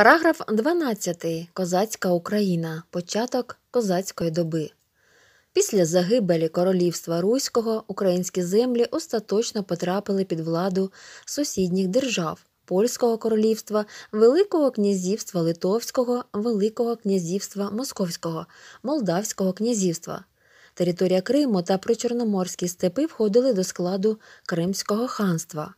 Параграф 12. Козацька Україна. Початок козацької доби. Після загибелі королівства Руського українські землі остаточно потрапили під владу сусідніх держав Польського королівства, Великого князівства Литовського, Великого князівства Московського, Молдавського князівства. Територія Криму та причорноморські степи входили до складу Кримського ханства.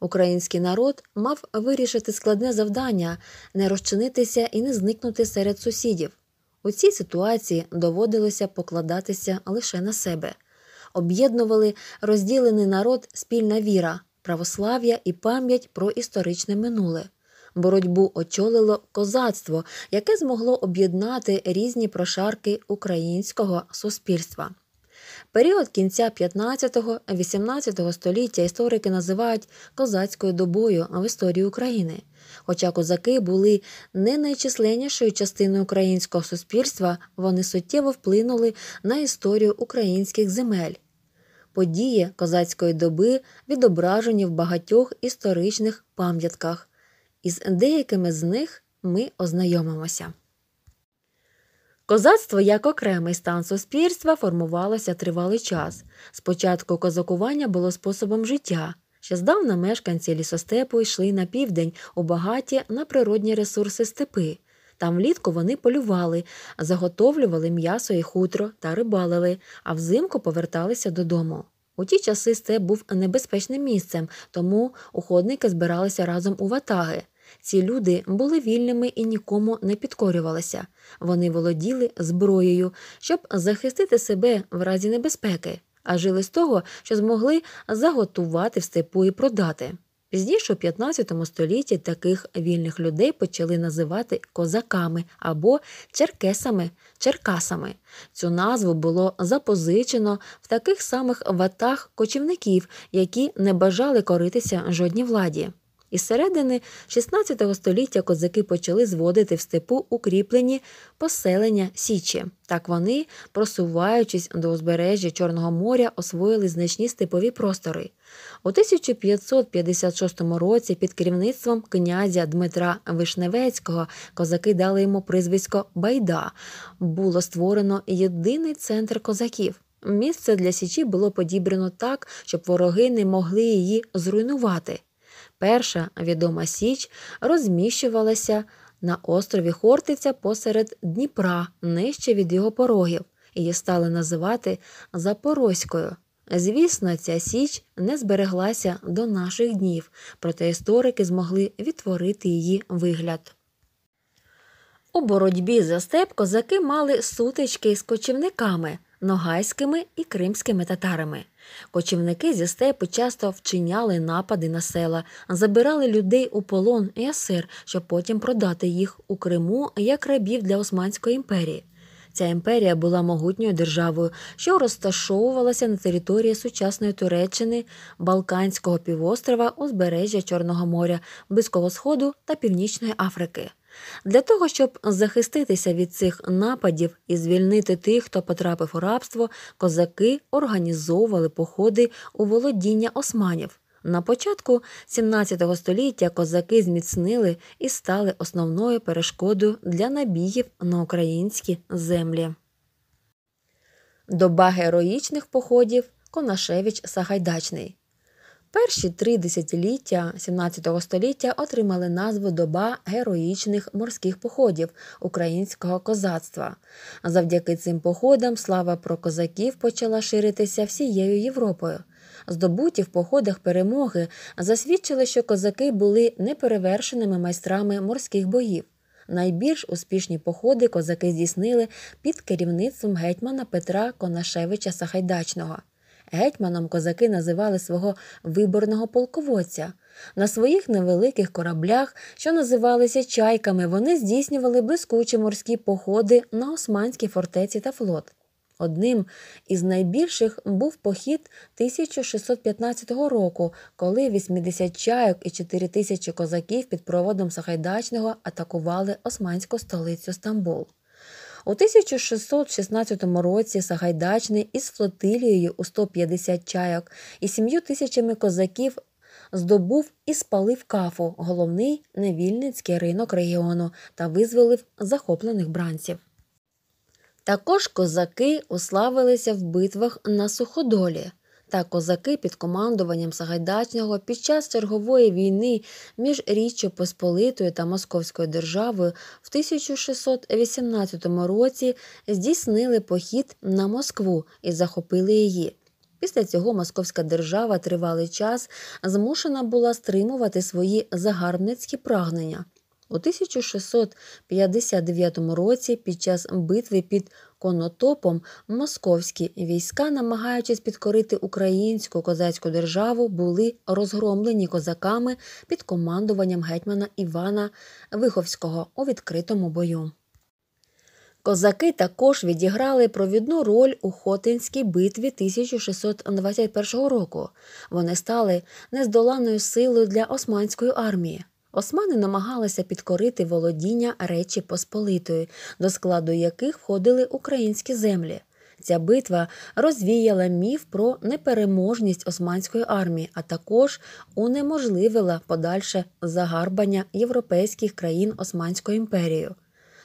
Український народ мав вирішити складне завдання не розчинитися і не зникнути серед сусідів. У цій ситуації доводилося покладатися лише на себе. Об'єднували розділений народ спільна віра, православ'я і пам'ять про історичне минуле. Боротьбу очолило козацтво, яке змогло об'єднати різні прошарки українського суспільства. Період кінця 15-18 століття історики називають козацькою добою в історії України. Хоча козаки були не найчисленнішою частиною українського суспільства, вони суттєво вплинули на історію українських земель. Події козацької доби відображені в багатьох історичних пам'ятках, із деякими з них ми ознайомимося. Козацтво як окремий стан суспільства формувалося тривалий час. Спочатку козакування було способом життя. Ще здавна мешканці лісостепу йшли на південь у багаті на природні ресурси степи. Там влітку вони полювали, заготовлювали м'ясо і хутро та рибалили, а взимку поверталися додому. У ті часи степ був небезпечним місцем, тому уходники збиралися разом у ватаги. Ці люди були вільними і нікому не підкорювалися. Вони володіли зброєю, щоб захистити себе в разі небезпеки, а жили з того, що змогли заготувати в степу і продати. Пізніше у 15 столітті таких вільних людей почали називати козаками або черкесами, черкасами. Цю назву було запозичено в таких самих ватах кочівників, які не бажали коритися жодній владі. Із середини XVI століття козаки почали зводити в степу укріплені поселення Січі. Так вони, просуваючись до узбережжя Чорного моря, освоїли значні степові простори. У 1556 році під керівництвом князя Дмитра Вишневецького козаки дали йому прізвисько Байда. Було створено єдиний центр козаків. Місце для Січі було подібрано так, щоб вороги не могли її зруйнувати. Перша відома Січ розміщувалася на острові Хортиця посеред Дніпра, нижче від його порогів, її стали називати Запорозькою. Звісно, ця Січ не збереглася до наших днів, проте історики змогли відтворити її вигляд. У боротьбі за степ козаки мали сутички з кочівниками ногайськими і кримськими татарами. Кочівники зі степу часто вчиняли напади на села, забирали людей у полон і асир, щоб потім продати їх у Криму як рабів для Османської імперії. Ця імперія була могутньою державою, що розташовувалася на території сучасної Туреччини, Балканського півострова, узбережжя Чорного моря, Близького Сходу та Північної Африки. Для того, щоб захиститися від цих нападів і звільнити тих, хто потрапив у рабство, козаки організовували походи у володіння османів. На початку XVII століття козаки зміцнили і стали основною перешкодою для набігів на українські землі. Доба героїчних походів Конашевич Сагайдачний Перші три десятиліття XVII століття отримали назву доба героїчних морських походів українського козацтва. Завдяки цим походам слава про козаків почала ширитися всією Європою. Здобуті в походах перемоги засвідчили, що козаки були неперевершеними майстрами морських боїв. Найбільш успішні походи козаки здійснили під керівництвом гетьмана Петра Конашевича Сахайдачного. Гетьманом козаки називали свого виборного полководця. На своїх невеликих кораблях, що називалися чайками, вони здійснювали блискучі морські походи на османські фортеці та флот. Одним із найбільших був похід 1615 року, коли 80 чайок і 4 тисячі козаків під проводом Сахайдачного атакували османську столицю Стамбул. У 1616 році Сагайдачний із флотилією у 150 чайок і сім'ю тисячами козаків здобув і спалив кафу, головний невільницький ринок регіону та визволив захоплених бранців. Також козаки уславилися в битвах на суходолі та козаки під командуванням Сагайдачного під час чергової війни між Річчю Посполитою та Московською державою в 1618 році здійснили похід на Москву і захопили її. Після цього Московська держава тривалий час змушена була стримувати свої загарбницькі прагнення. У 1659 році під час битви під конотопом московські війська, намагаючись підкорити українську козацьку державу, були розгромлені козаками під командуванням гетьмана Івана Виховського у відкритому бою. Козаки також відіграли провідну роль у Хотинській битві 1621 року. Вони стали нездоланою силою для османської армії. Османи намагалися підкорити володіння Речі Посполитої, до складу яких входили українські землі. Ця битва розвіяла міф про непереможність османської армії, а також унеможливила подальше загарбання європейських країн Османською імперією.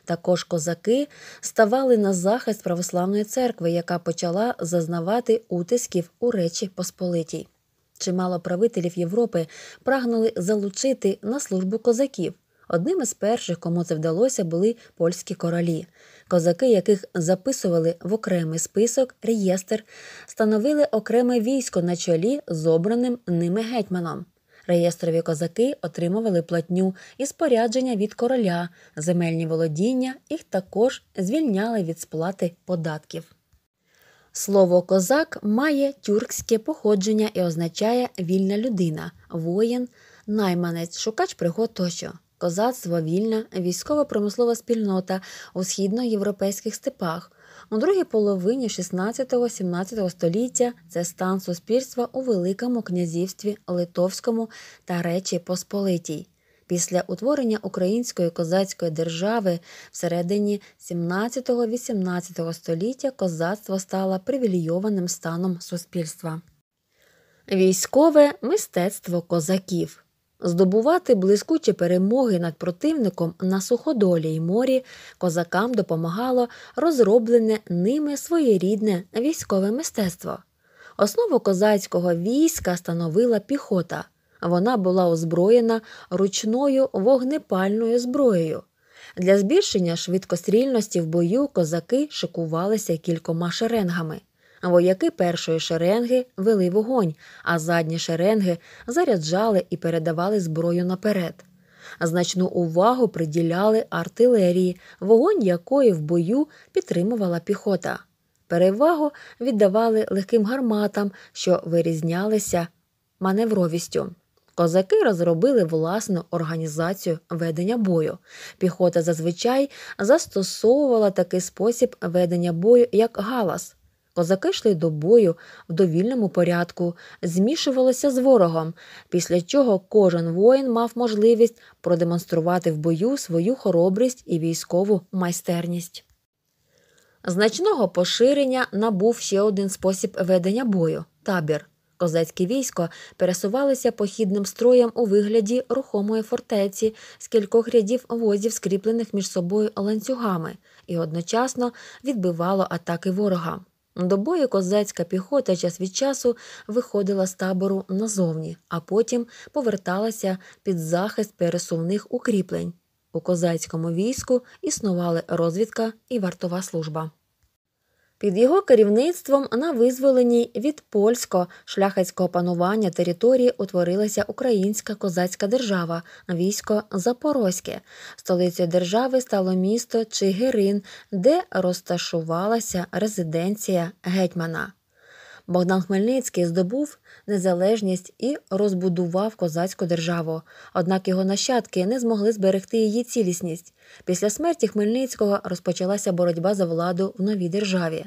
Також козаки ставали на захист православної церкви, яка почала зазнавати утисків у Речі Посполитій чимало правителів Європи прагнули залучити на службу козаків. Одним із перших, кому це вдалося, були польські королі. Козаки, яких записували в окремий список, реєстр, становили окреме військо на чолі з обраним ними гетьманом. Реєстрові козаки отримували платню і спорядження від короля, земельні володіння їх також звільняли від сплати податків. Слово козак має тюркське походження і означає вільна людина, воїн, найманець, шукач пригод тощо. Козацтво вільна, військово-промислова спільнота у східноєвропейських степах. У другій половині 16-17 століття це стан суспільства у Великому князівстві Литовському та Речі Посполитій. Після утворення української козацької держави всередині 17-18 століття козацтво стало привілейованим станом суспільства. Військове мистецтво козаків здобувати блискучі перемоги над противником на суходолі й морі козакам допомагало розроблене ними своєрідне військове мистецтво. Основу козацького війська становила піхота. Вона була озброєна ручною вогнепальною зброєю. Для збільшення швидкострільності в бою козаки шикувалися кількома шеренгами. Вояки першої шеренги вели вогонь, а задні шеренги заряджали і передавали зброю наперед. Значну увагу приділяли артилерії, вогонь якої в бою підтримувала піхота. Перевагу віддавали легким гарматам, що вирізнялися маневровістю. Козаки розробили власну організацію ведення бою. Піхота зазвичай застосовувала такий спосіб ведення бою, як галас. Козаки йшли до бою в довільному порядку, змішувалися з ворогом, після чого кожен воїн мав можливість продемонструвати в бою свою хоробрість і військову майстерність. Значного поширення набув ще один спосіб ведення бою табір. Козацьке військо пересувалося похідним строєм у вигляді рухомої фортеці з кількох рядів возів, скріплених між собою ланцюгами, і одночасно відбивало атаки ворога. До бою козацька піхота час від часу виходила з табору назовні, а потім поверталася під захист пересувних укріплень. У козацькому війську існували розвідка і вартова служба. Під його керівництвом на визволеній від польсько шляхетського панування території утворилася Українська козацька держава, військо Запорозьке. Столицею держави стало місто Чигирин, де розташувалася резиденція гетьмана. Богдан Хмельницький здобув незалежність і розбудував козацьку державу. Однак його нащадки не змогли зберегти її цілісність. Після смерті Хмельницького розпочалася боротьба за владу в новій державі.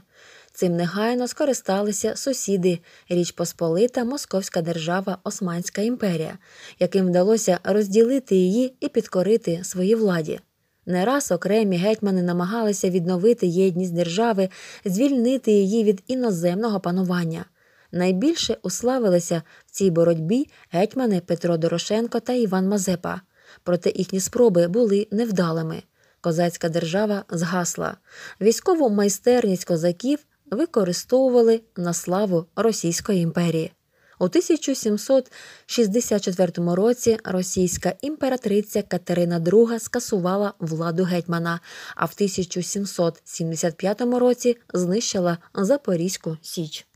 Цим негайно скористалися сусіди Річ Посполита, Московська держава, Османська імперія, яким вдалося розділити її і підкорити своїй владі. Не раз окремі гетьмани намагалися відновити єдність держави, звільнити її від іноземного панування. Найбільше уславилися в цій боротьбі гетьмани Петро Дорошенко та Іван Мазепа, проте їхні спроби були невдалими. Козацька держава згасла. Військову майстерність козаків використовували на славу Російської імперії. У 1764 році російська імператриця Катерина II скасувала владу гетьмана, а в 1775 році знищила Запорізьку Січ.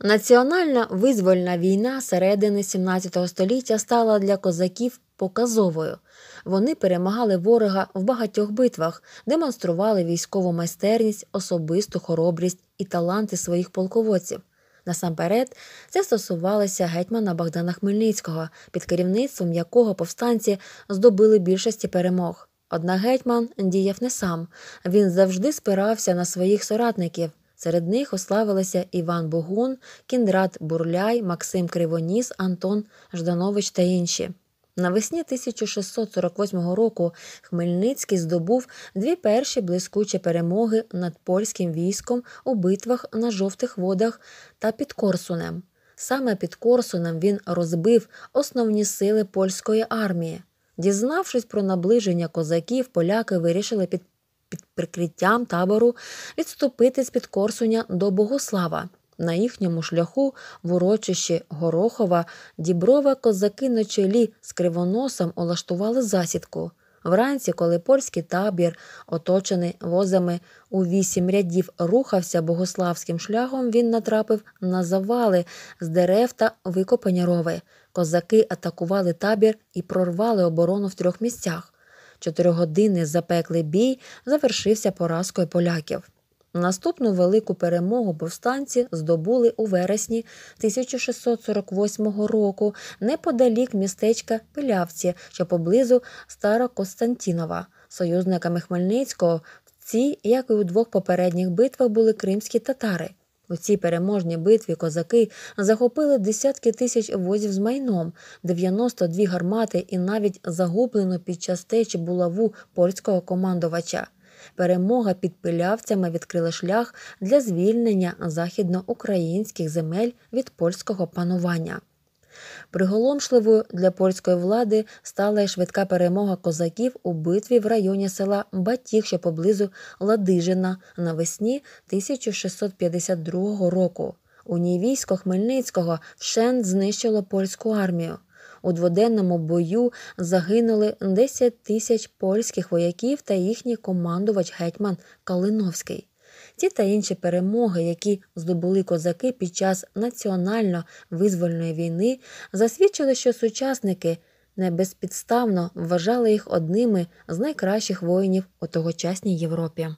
Національна визвольна війна середини 17 століття стала для козаків показовою. Вони перемагали ворога в багатьох битвах, демонстрували військову майстерність, особисту хоробрість і таланти своїх полководців. Насамперед, це стосувалося гетьмана Богдана Хмельницького, під керівництвом якого повстанці здобили більшості перемог. Однак гетьман діяв не сам, він завжди спирався на своїх соратників. Серед них ославилися Іван Богун, Кіндрат Бурляй, Максим Кривоніс, Антон Жданович та інші. Навесні 1648 року Хмельницький здобув дві перші блискучі перемоги над польським військом у битвах на жовтих водах та під Корсунем. Саме під Корсунем він розбив основні сили польської армії. Дізнавшись про наближення козаків, поляки вирішили під під прикриттям табору відступити з під Корсуня до Богослава. На їхньому шляху, в урочищі Горохова, діброва козаки на чолі з кривоносом олаштували засідку. Вранці, коли польський табір, оточений возами у вісім рядів, рухався богославським шляхом, він натрапив на завали з дерев та викопані рови. Козаки атакували табір і прорвали оборону в трьох місцях. Чотиригодинний запеклий бій завершився поразкою поляків. Наступну велику перемогу повстанці здобули у вересні 1648 року неподалік містечка Пилявці, що поблизу Старокостянтінова. Союзниками Хмельницького в цій, як і у двох попередніх битвах, були кримські татари. У цій переможній битві козаки захопили десятки тисяч возів з майном, 92 гармати і навіть загублену під час течі булаву польського командувача перемога під пилявцями відкрила шлях для звільнення західноукраїнських земель від польського панування. Приголомшливою для польської влади стала й швидка перемога козаків у битві в районі села Батіг, що поблизу Ладижина навесні 1652 року. У ній військо Хмельницького вщент знищило польську армію. У дводенному бою загинули 10 тисяч польських вояків та їхній командувач гетьман Калиновський. Ці та інші перемоги, які здобули козаки під час національно-визвольної війни, засвідчили, що сучасники не безпідставно вважали їх одними з найкращих воїнів у тогочасній Європі.